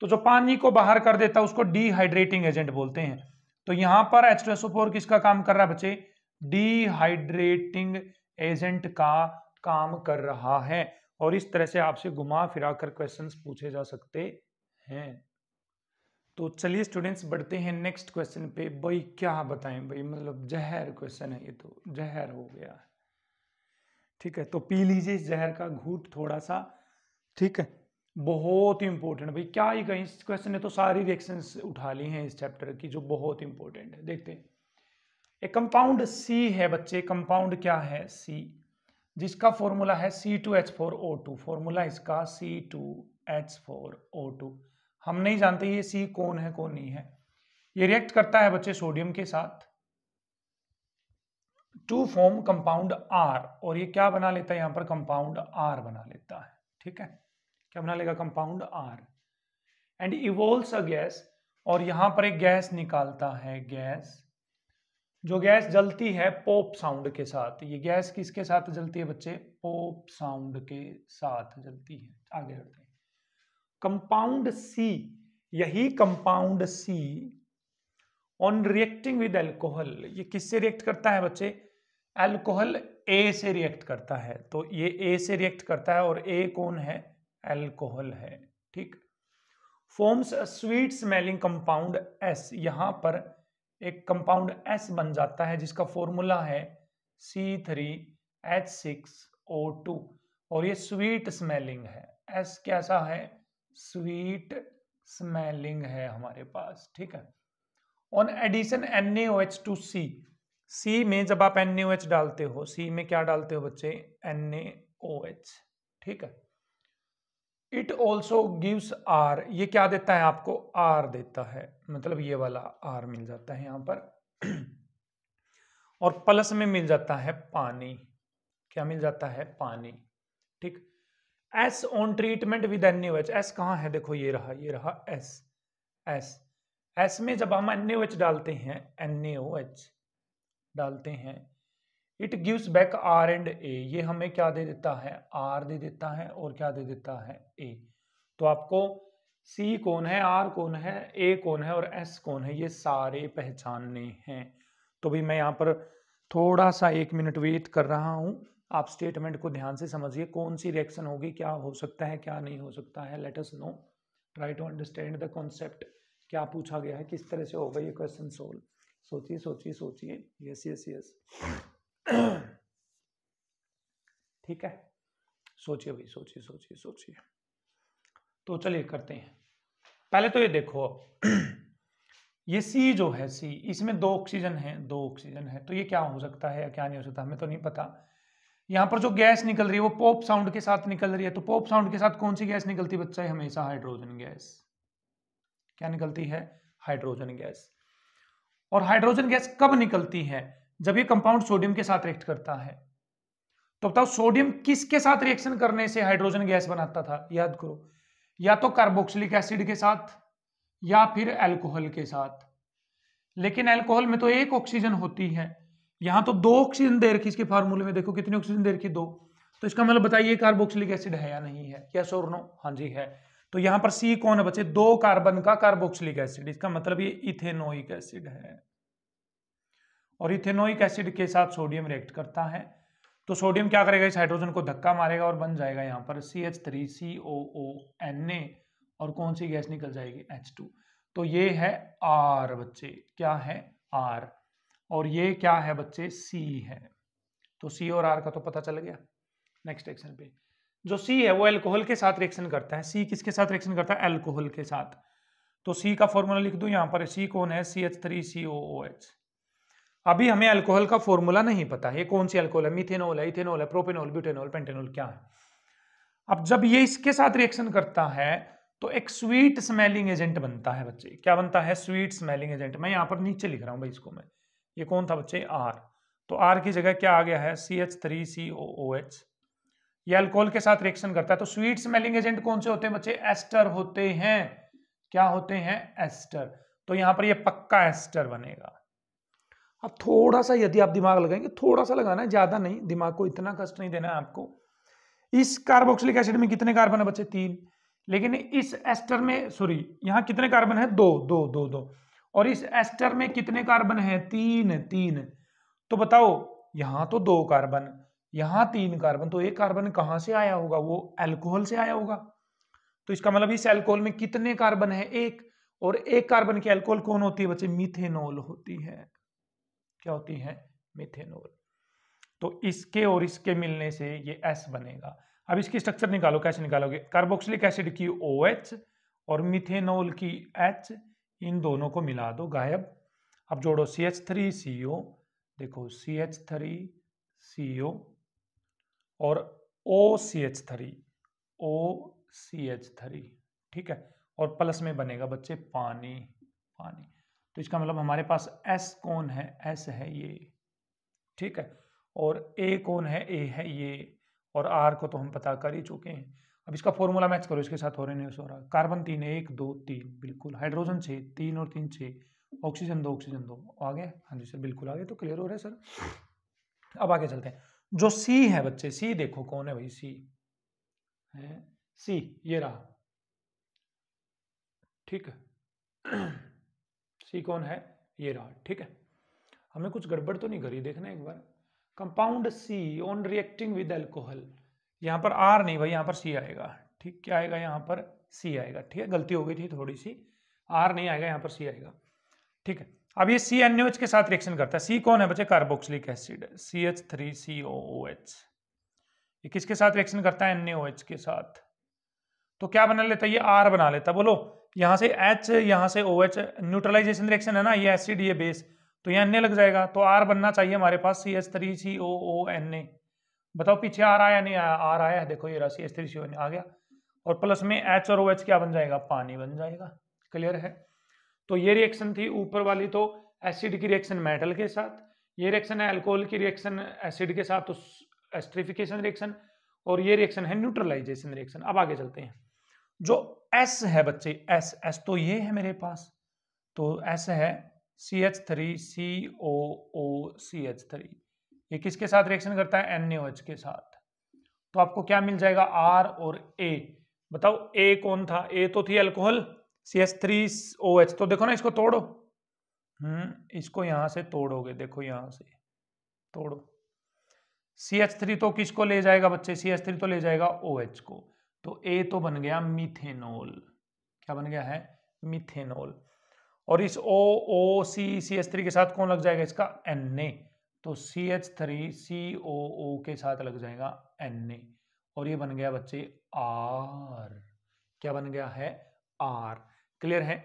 तो जो पानी को बाहर कर देता है उसको डिहाइड्रेटिंग एजेंट बोलते हैं तो यहां पर एस्टोसोफोर किसका काम कर रहा है बच्चे डिहाइड्रेटिंग एजेंट का काम कर रहा है और इस तरह से आपसे घुमा फिरा कर क्वेश्चन पूछे जा सकते हैं तो चलिए स्टूडेंट्स बढ़ते हैं नेक्स्ट क्वेश्चन पे भाई क्या बताएं भाई मतलब जहर क्वेश्चन है ये तो जहर हो गया है ठीक है तो पी लीजिए इस जहर का घूट थोड़ा सा ठीक है बहुत इंपॉर्टेंट भाई क्या ही कहीं इस क्वेश्चन ने तो सारी रिएक्शन उठा ली हैं इस चैप्टर की जो बहुत इंपॉर्टेंट है देखते हैं एक कंपाउंड सी है बच्चे कंपाउंड क्या है सी जिसका फॉर्मूला है C two H four O two formula इसका C two H four O two हम नहीं जानते ये सी कौन है कौन नहीं है ये रिएक्ट करता है बच्चे सोडियम के साथ टू फॉर्म कंपाउंड आर और ये क्या बना लेता है यहां पर कंपाउंड आर बना लेता है ठीक है क्या बना लेगा compound R and evolves a gas और यहां पर एक गैस निकालता है गैस जो गैस जलती है पोप साउंड के साथ ये गैस किसके साथ जलती है बच्चे पोप साउंड के साथ जलती है आगे बढ़ते हैं कंपाउंड सी यही compound C on reacting with alcohol ये किससे रिएक्ट करता है बच्चे एल्कोहल ए से रिएक्ट करता है तो ये ए से रिएक्ट करता है और ए कौन है एल्कोहल है ठीक forms sweet smelling compound S यहां पर एक कंपाउंड एस बन जाता है जिसका फॉर्मूला है C three H six O two और ये स्वीट स्मेलिंग है एस कैसा है स्वीट स्मेलिंग है हमारे पास ठीक है on addition N H two C C में जब आप एन एच डालते हो सी में क्या डालते हो बच्चे एन एच ठीक है इट ऑल्सो गिवस आर ये क्या देता है आपको आर देता है मतलब ये वाला आर मिल जाता है यहां पर और प्लस में मिल जाता है पानी क्या मिल जाता है पानी ठीक S on treatment with N H S कहाँ है देखो ये रहा ये रहा एस एस एस में जब हम एन एच डालते हैं एन एच डालते हैं it gives back R and A ये हमें क्या दे देता है आर दे देता है और क्या दे देता है ए तो आपको सी कौन है आर कौन है ए कौन है और एस कौन है ये सारे पहचानने हैं तो भी मैं यहाँ पर थोड़ा सा एक मिनट वेट कर रहा हूँ आप स्टेटमेंट को ध्यान से समझिए कौन सी रिएक्शन होगी क्या हो सकता है क्या नहीं हो सकता है let's now try to understand the concept क्या पूछा गया है किस तरह से होगा ये क्वेश्चन सोल्व सोचिए सोचिए सोचिए यस यस यस ठीक है सोचिए भाई सोचिए सोचिए सोचिए तो चलिए करते हैं पहले तो ये देखो ये सी जो है सी इसमें दो ऑक्सीजन है दो ऑक्सीजन है तो ये क्या हो सकता है या क्या नहीं हो सकता हमें तो नहीं पता यहाँ पर जो गैस निकल रही है वो पॉप साउंड के साथ निकल रही है तो पॉप साउंड के साथ कौन सी गैस निकलती है बच्चा है हमेशा हाइड्रोजन गैस क्या निकलती है हाइड्रोजन गैस और हाइड्रोजन गैस कब निकलती है जब ये कंपाउंड सोडियम के साथ रिएक्ट करता है तो बताओ सोडियम किसके साथ रिएक्शन करने से हाइड्रोजन गैस बनाता था याद करो या तो कार्बोक्सिलिक एसिड के साथ या फिर एल्कोहल के साथ लेकिन एल्कोहल में तो एक ऑक्सीजन होती है यहां तो दो ऑक्सीजन दे रखी इसके फार्मूले में देखो कितनी ऑक्सीजन दे रखी दो तो इसका मतलब बताइए कार्बोक्सिलिक एसिड है या नहीं है यस और नो हाँ जी है तो यहां पर सी कौन है बच्चे दो कार्बन का कार्बोक्सिलिक एसिड इसका मतलब ये इथेनोइक एसिड है और इथेनोइक एसिड के साथ सोडियम रिएक्ट करता है तो सोडियम क्या करेगा इस हाइड्रोजन को धक्का मारेगा और बन जाएगा यहां पर C H three C O O N A और कौन सी गैस निकल जाएगी एच टू तो ये है आर बच्चे क्या है आर और ये क्या है बच्चे सी है तो सी और आर का तो पता चल गया नेक्स्ट एक्शन पे जो सी है वो एल्कोहल के साथ रिएक्शन करता है सी किसके साथ रिएक्शन करता है एल्कोहल के साथ तो सी का फॉर्मूला लिख दू यहाँ पर सी कौन है C H three C O O H अभी हमें अल्कोहल का फॉर्मूला नहीं पता है कौन सी अल्कोहल है मिथेनोल है इथेनोल है प्रोपेनोल ब्यूटेनोल पेंटेनोल क्या है अब जब ये इसके साथ रिएक्शन करता है तो एक स्वीट स्मेलिंग एजेंट बनता है बच्चे क्या बनता है स्वीट स्मेलिंग एजेंट मैं यहाँ पर नीचे लिख रहा हूँ भाई इसको मैं ये कौन था बच्चे आर तो आर की जगह क्या आ गया है C H three C O O H ये अल्कोहल के साथ रिएक्शन करता है तो स्वीट स्मेलिंग एजेंट कौन से होते हैं बच्चे एस्टर होते हैं क्या होते हैं एस्टर तो यहां पर ये पक्का एस्टर बनेगा अब थोड़ा सा यदि आप दिमाग लगाएंगे थोड़ा सा लगाना है ज्यादा नहीं दिमाग को इतना कष्ट नहीं देना है आपको इस कार्बोक्सिलिक एसिड में कितने कार्बन है बच्चे तीन लेकिन इस एस्टर में सॉरी यहां कितने कार्बन है दो दो दो दो और इस एस्टर में कितने कार्बन है तीन तीन तो बताओ यहां तो दो कार्बन यहां तीन कार्बन तो एक कार्बन कहां से आया होगा वो एल्कोहल से आया होगा तो इसका मतलब इस एल्कोहल में कितने कार्बन है एक और एक कार्बन की एल्कोहल कौन होती है बच्चे मिथेनोल होती है क्या होती है मिथेनोल तो इसके और इसके मिलने से ये एस बनेगा अब इसकी स्ट्रक्चर निकालो कैसे निकालोगे कार्बोक्सिलिक एसिड की ओ OH और मिथेनोल की एच इन दोनों को मिला दो गायब अब जोड़ो सी एच थ्री सी ओ देखो सी एच थ्री सी ओ और O C H three O C H three ठीक है और प्लस में बनेगा बच्चे पानी पानी तो इसका मतलब हमारे पास एस कौन है एस है ये ठीक है और ए कौन है ए है ये और आर को तो हम पता कर ही चुके हैं अब इसका फॉर्मूला मैच करो इसके साथ रहे हो रहा है कार्बन तीन एक दो तीन बिल्कुल हाइड्रोजन छः तीन और तीन छः ऑक्सीजन दो ऑक्सीजन दो आ गया हाँ जी सर बिल्कुल आ गया तो क्लियर हो रहा है सर अब आगे चलते हैं जो सी है बच्चे सी देखो कौन है भाई सी है सी ये रहा ठीक है सी कौन है ये रहा ठीक है हमें कुछ गड़बड़ तो नहीं करी देखना एक बार compound C on reacting with alcohol यहाँ पर आर नहीं भाई यहाँ पर सी आएगा ठीक क्या आएगा यहाँ पर सी आएगा ठीक है गलती हो गई थी थोड़ी सी आर नहीं आएगा यहाँ पर सी आएगा ठीक है अब ये सी एन के साथ रिएक्शन करता है सी कौन है बच्चे carboxylic acid C H three C O O H ये किसके साथ रिएक्शन करता है एन एच के साथ तो क्या बना लेता है ये आर बना लेता बोलो यहाँ से एच यहाँ से ओ एच न्यूट्रलाइजेशन रिएक्शन है ना ये एसिड ये बेस तो ये एन लग जाएगा तो आर बनना चाहिए हमारे पास C H three C O O N A बताओ पीछे आ रहा है या नहीं आया आ रहा है देखो ये राशि एस थ्री सी आ गया और प्लस में एच और ओ OH एच क्या बन जाएगा पानी बन जाएगा क्लियर है तो ये रिएक्शन थी ऊपर वाली तो एसिड की रिएक्शन मेटल के साथ ये रिएक्शन है अल्कोहल की रिएक्शन एसिड के साथ तो एस्ट्रिफिकेशन रिएक्शन और ये रिएक्शन है न्यूट्रलाइजेशन रिएक्शन अब आगे चलते हैं जो एस है बच्चे एस एस तो ये है मेरे पास तो एस है C H three C O O C H three ये किसके साथ रिएक्शन करता है एनएच के साथ तो आपको क्या मिल जाएगा आर और ए बताओ ए कौन था ए तो थी alcohol C S three O H तो देखो ना इसको तोड़ो हम्म इसको यहां से तोड़ोगे देखो यहां से तोड़ो सी एच थ्री तो किसको ले जाएगा बच्चे सी एस थ्री तो ले जाएगा ओ एच को तो ए तो बन गया मिथेनोल क्या बन गया है मिथेनोल और इस ओ ओ सी सी एस थ्री के साथ कौन लग जाएगा इसका एन ए तो सी H three C O O के साथ लग जाएगा एन ए और ये बन गया बच्चे आर क्या बन गया है आर क्लियर है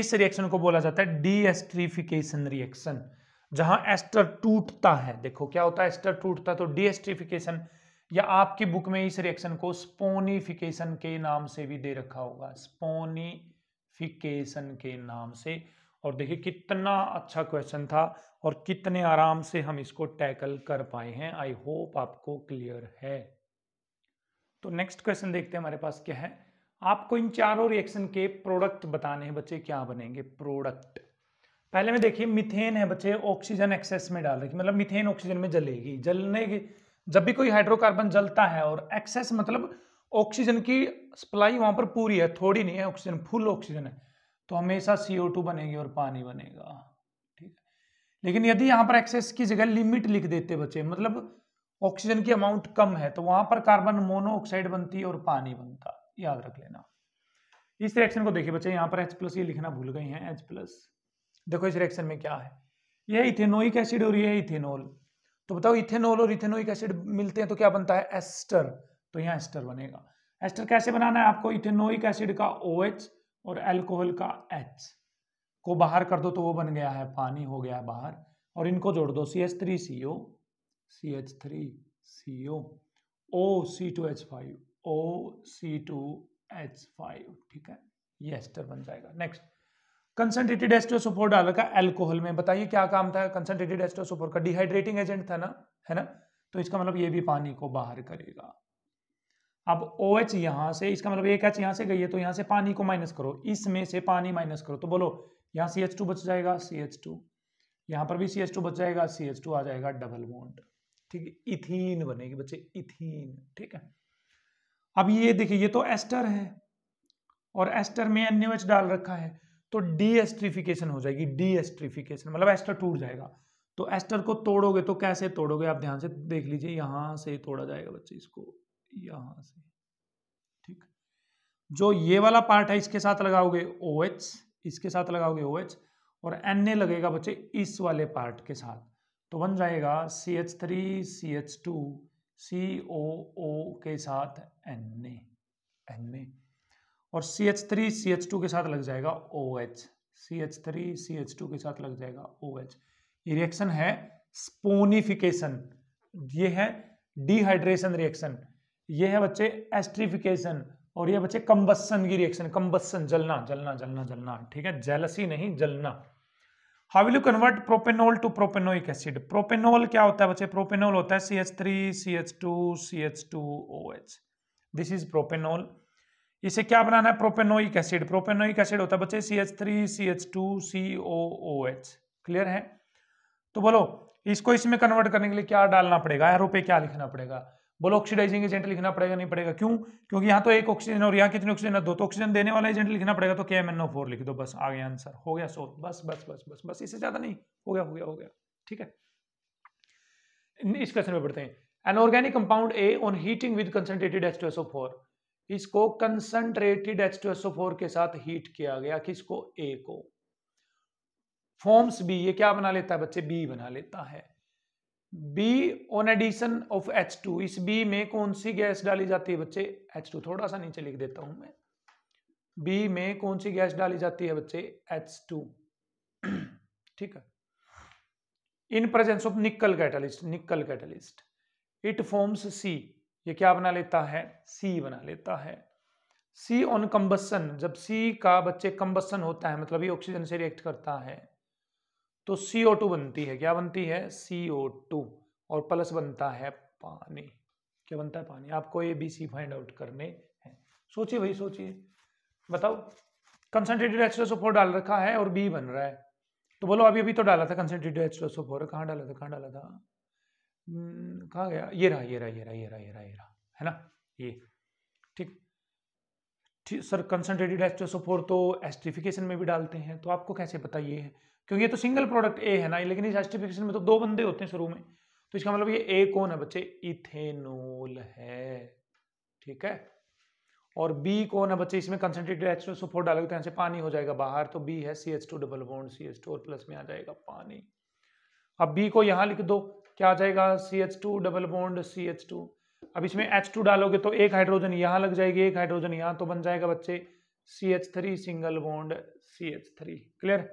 इस रिएक्शन को बोला जाता है डीएस्ट्रीफिकेशन रिएक्शन जहां एस्टर टूटता है देखो क्या होता है एस्टर टूटता तो डीएस्ट्रीफिकेशन या आपकी बुक में इस रिएक्शन को स्पोनिफिकेशन के नाम से भी दे रखा होगा स्पोनिफिकेशन के नाम से और देखिए कितना अच्छा क्वेश्चन था और कितने आराम से हम इसको टैकल कर पाए हैं आई होप आपको क्लियर है तो नेक्स्ट क्वेश्चन देखते हैं हमारे पास क्या है आपको इन चारों रिएक्शन के प्रोडक्ट बताने हैं बच्चे क्या बनेंगे प्रोडक्ट पहले में देखिए मिथेन है बच्चे ऑक्सीजन एक्सेस में डाल रखी मतलब मिथेन ऑक्सीजन में जलेगी जलने की जब भी कोई हाइड्रोकार्बन जलता है और एक्सेस मतलब ऑक्सीजन की सप्लाई वहां पर पूरी है थोड़ी नहीं है ऑक्सीजन फुल ऑक्सीजन है तो हमेशा टू बनेगी और पानी बनेगा ठीक है लेकिन यदि यहाँ पर एक्सेस की जगह लिमिट लिख देते बच्चे मतलब ऑक्सीजन की अमाउंट कम है तो वहां पर कार्बन मोनोऑक्साइड बनती है और पानी बनता याद रख लेना इस रिएक्शन को देखिए बच्चे यहाँ पर H प्लस ये लिखना भूल गए हैं H प्लस देखो इस रिएक्शन में क्या है यह इथेनोइक एसिड और यह इथेनॉल तो बताओ इथेनॉल और इथेनोइक एसिड मिलते हैं तो क्या बनता है एस्टर तो यहाँ एस्टर बनेगा एस्टर कैसे बनाना है आपको इथेनोइक एसिड का ओ OH, और एल्कोहल का एच को बाहर कर दो तो वो बन गया है पानी हो गया बाहर और इनको जोड़ दो C H three C O C H three C O O C two H five O C two H five ठीक है ये एस्टर बन जाएगा नेक्स्ट कंसनट्रेटेड एस्टोसोफोर डालर का एल्कोहल में बताइए क्या काम था कंसनट्रेटेड एस्टोसोफोर का डिहाइड्रेटिंग एजेंट था ना है ना तो इसका मतलब ये भी पानी को बाहर करेगा अब ओ OH एच यहां से इसका मतलब एक एच यहाँ से गई है तो यहाँ से पानी को माइनस करो इसमें से पानी माइनस करो तो बोलो यहाँ सी एच टू बच जाएगा सी एच टू यहाँ पर भी सी एच टू बच जाएगा सी एच टू आ जाएगा डबल बॉन्ड ठीक है इथीन बनेगी बच्चे इथीन ठीक है अब ये देखिए ये तो एस्टर है और एस्टर में एन एच डाल रखा है तो डी एस्ट्रीफिकेशन हो जाएगी डी एस्ट्रीफिकेशन मतलब एस्टर टूट जाएगा तो एस्टर को तोड़ोगे तो कैसे तोड़ोगे आप ध्यान से देख लीजिए यहां से तोड़ा जाएगा बच्चे इसको यहां से ठीक जो ये वाला पार्ट है इसके साथ लगाओगे ओ OH, इसके साथ लगाओगे ओ OH, और एन ए लगेगा बच्चे इस वाले पार्ट के साथ तो बन जाएगा C H three C H two C O O के साथ एन ए एन ए और C H three C H two के साथ लग जाएगा O H C H three C H two के साथ लग जाएगा ओ एच ये रिएक्शन है स्पोनिफिकेशन ये है डिहाइड्रेशन रिएक्शन ये है बच्चे एस्ट्रीफिकेशन और ये बच्चे कंबसन की रिएक्शन कंबस्सन जलना जलना जलना जलना ठीक है जेलसी नहीं जलना how will you convert propanol to propanoic acid propanol क्या होता है बच्चे प्रोपेनोल होता है C H three C H two C H two O H this is propanol इसे क्या बनाना है प्रोपेनोइक एसिड प्रोपेनोइक एसिड होता है बच्चे C H three C H two C O O H clear है तो बोलो इसको इसमें कन्वर्ट करने के लिए क्या डालना पड़ेगा एरो पे क्या लिखना पड़ेगा बोलो ऑक्सीडाइजिंग एजेंट लिखना पड़ेगा नहीं पड़ेगा क्यों क्योंकि यहाँ तो एक ऑक्सीजन और यहाँ कितने ऑक्सीजन है दो तो ऑक्सीजन देने वाला एजेंट लिखना पड़ेगा तो के एम एन ओ फोर लिख दो बस आ गया आंसर हो गया सो बस बस बस बस बस इससे ज्यादा नहीं हो गया हो गया हो गया ठीक है इस क्वेश्चन में पढ़ते हैं an organic compound A on heating with concentrated H two S O four इसको concentrated H two S O four के साथ हीट किया गया किसको ए को फॉर्म्स बी ये क्या बना लेता है बच्चे बी बना लेता है B on addition of H two इस बी में कौन सी गैस डाली जाती है बच्चे एच टू थोड़ा सा नीचे लिख देता हूं मैं बी में कौन सी गैस डाली जाती है बच्चे एच टू ठीक है in presence of nickel catalyst nickel catalyst it forms C ये क्या बना लेता है सी बना लेता है सी ऑन कंबसन जब सी का बच्चे कंबसन होता है मतलब ये ऑक्सीजन से रिएक्ट करता है तो CO2 बनती है क्या बनती है CO2 और प्लस बनता है पानी क्या बनता है पानी आपको A B C find out करने हैं सोचिए भाई सोचिए बताओ कंसनट्रेटेड फोर डाल रखा है और बी बन रहा है तो बोलो अभी अभी तो डाला था कंसनट्रेटेड H2SO4 कहाँ डाला था कहाँ डाला था हम्म, कहाँ गया ये रहा ये रहा ये रहा ये रहा ये रहा ये रहा है ना ये ठीक सर कंसनट्रेटेड फोर तो एस्ट्रीफिकेशन में भी डालते हैं तो आपको कैसे पता ये है क्योंकि ये तो सिंगल प्रोडक्ट ए है ना लेकिन इस जस्टिफिकेशन में तो दो बंदे होते हैं शुरू में तो इसका मतलब ये ए कौन है बच्चे इथेनोल है ठीक है और बी कौन है बच्चे इसमें कंसेंट्रेटेड एच टू फोर डालोगे तो यहाँ से पानी हो जाएगा बाहर तो बी है C H two double bond C H two और प्लस में आ जाएगा पानी अब बी को यहाँ लिख दो क्या आ जाएगा C H two double bond C H two अब इसमें एच टू डालोगे तो एक हाइड्रोजन यहाँ लग जाएगी एक हाइड्रोजन यहाँ तो बन जाएगा बच्चे C H three single bond C H three clear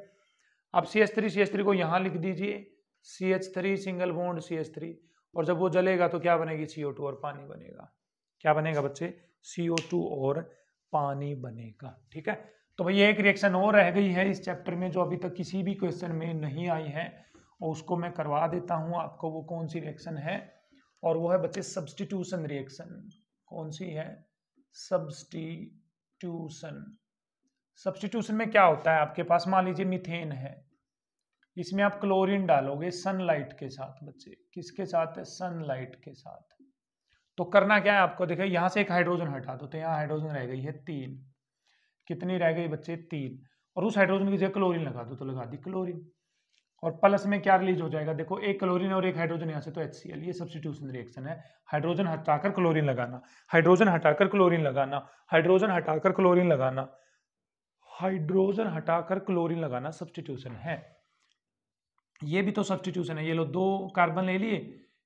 आप C H three C H three को यहाँ लिख दीजिए C H three single bond C H three और जब वो जलेगा तो क्या बनेगी सी ओ टू और पानी बनेगा क्या बनेगा बच्चे सी ओ टू और पानी बनेगा ठीक है तो भाई एक रिएक्शन और रह गई है इस चैप्टर में जो अभी तक किसी भी क्वेश्चन में नहीं आई है और उसको मैं करवा देता हूँ आपको वो कौन सी रिएक्शन है और वो है बच्चे सब्सटीट्यूशन रिएक्शन कौन सी है सब्सटीट्यूशन सब्सटीट्यूशन में क्या होता है आपके पास मान लीजिए मिथेन है इसमें आप क्लोरीन डालोगे सनलाइट के साथ बच्चे किसके साथ है सनलाइट के साथ तो करना क्या है आपको देखिए यहां से एक हाइड्रोजन हटा दो तो यहाँ हाइड्रोजन रह गई है तीन कितनी रह गई बच्चे तीन और उस हाइड्रोजन की जगह क्लोरीन लगा दो तो लगा दी क्लोरीन और प्लस में क्या रिलीज हो जाएगा देखो एक क्लोरीन और एक हाइड्रोजन यहाँ से तो एच ये सब्सिट्यूशन रिएक्शन है हाइड्रोजन हटाकर क्लोरीन लगाना हाइड्रोजन हटाकर क्लोरीन लगाना हाइड्रोजन हटाकर क्लोरीन लगाना हाइड्रोजन हटाकर क्लोरीन लगाना सब्सटीट्यूशन है ये भी तो सब्सटीट्यूशन है ये लो दो कार्बन ले लिए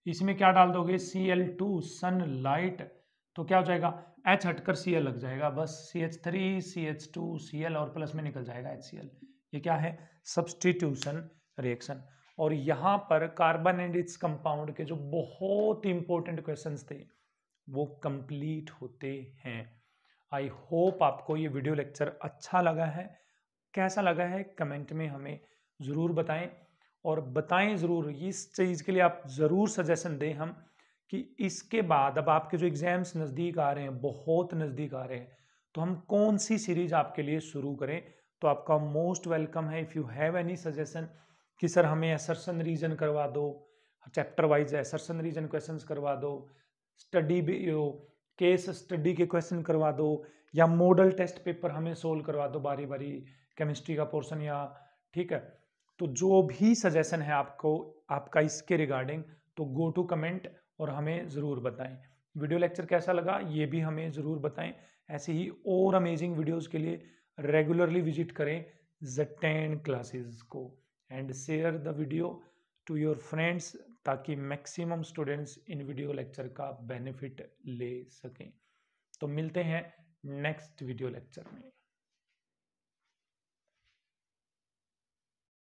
इसमें क्या डाल दोगे C L two sunlight तो क्या हो जाएगा एच हटकर सी एल लग जाएगा बस C H three C H two C L और प्लस में निकल जाएगा एच सी एल ये क्या है सब्सटीट्यूशन रिएक्शन और यहाँ पर कार्बन एंड इट्स कंपाउंड के जो बहुत इंपॉर्टेंट क्वेश्चन थे वो कंप्लीट होते हैं आई होप आपको ये वीडियो लेक्चर अच्छा लगा है कैसा लगा है कमेंट में हमें ज़रूर बताएं और बताएं ज़रूर इस चीज़ के लिए आप ज़रूर सजेशन दें हम कि इसके बाद अब आपके जो एग्ज़ाम्स नज़दीक आ रहे हैं बहुत नज़दीक आ रहे हैं तो हम कौन सी सीरीज़ आपके लिए शुरू करें तो आपका मोस्ट वेलकम है if you have any suggestion कि सर हमें एसरसन रीजन करवा दो chapter wise assertion reason question करवा दो स्टडी केस स्टडी के क्वेश्चन करवा दो या मॉडल टेस्ट पेपर हमें सोल्व करवा दो बारी बारी केमिस्ट्री का पोर्शन या ठीक है तो जो भी सजेशन है आपको आपका इसके रिगार्डिंग तो गो टू कमेंट और हमें ज़रूर बताएं वीडियो लेक्चर कैसा लगा ये भी हमें ज़रूर बताएं ऐसे ही और अमेजिंग वीडियोस के लिए रेगुलरली विजिट करें टेन क्लासेस को and share the video to your friends ताकि मैक्सिमम स्टूडेंट्स इन वीडियो लेक्चर का बेनिफिट ले सकें तो मिलते हैं नेक्स्ट वीडियो लेक्चर में